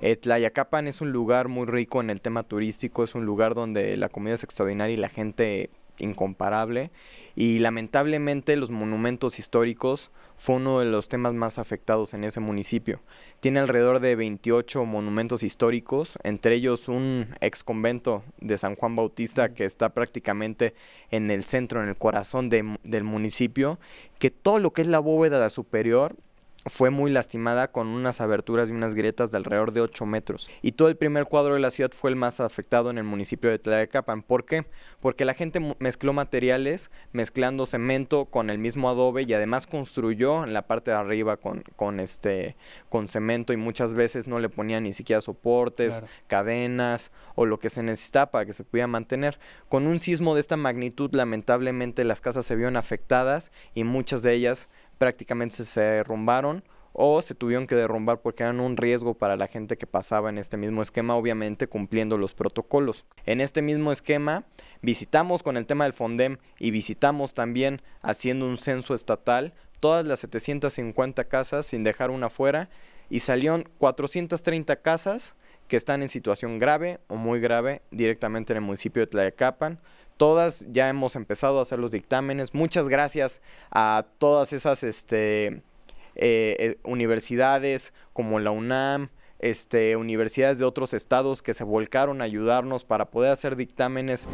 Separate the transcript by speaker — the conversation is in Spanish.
Speaker 1: Eh, Tlayacapan es un lugar muy rico en el tema turístico, es un lugar donde la comida es extraordinaria y la gente incomparable y lamentablemente los monumentos históricos fue uno de los temas más afectados en ese municipio. Tiene alrededor de 28 monumentos históricos, entre ellos un ex convento de San Juan Bautista que está prácticamente en el centro, en el corazón del municipio, que todo lo que es la bóveda superior fue muy lastimada con unas aberturas y unas grietas de alrededor de 8 metros. Y todo el primer cuadro de la ciudad fue el más afectado en el municipio de Tlayacapan. ¿Por qué? Porque la gente mezcló materiales, mezclando cemento con el mismo adobe y además construyó en la parte de arriba con, con, este, con cemento y muchas veces no le ponían ni siquiera soportes, cadenas o lo que se necesitaba para que se pudiera mantener. Con un sismo de esta magnitud, lamentablemente las casas se vieron afectadas y muchas de ellas prácticamente se derrumbaron o se tuvieron que derrumbar porque eran un riesgo para la gente que pasaba en este mismo esquema, obviamente cumpliendo los protocolos. En este mismo esquema visitamos con el tema del Fondem y visitamos también haciendo un censo estatal todas las 750 casas sin dejar una fuera y salieron 430 casas que están en situación grave o muy grave directamente en el municipio de Tlayacapan. Todas ya hemos empezado a hacer los dictámenes. Muchas gracias a todas esas este, eh, eh, universidades como la UNAM, este, universidades de otros estados que se volcaron a ayudarnos para poder hacer dictámenes.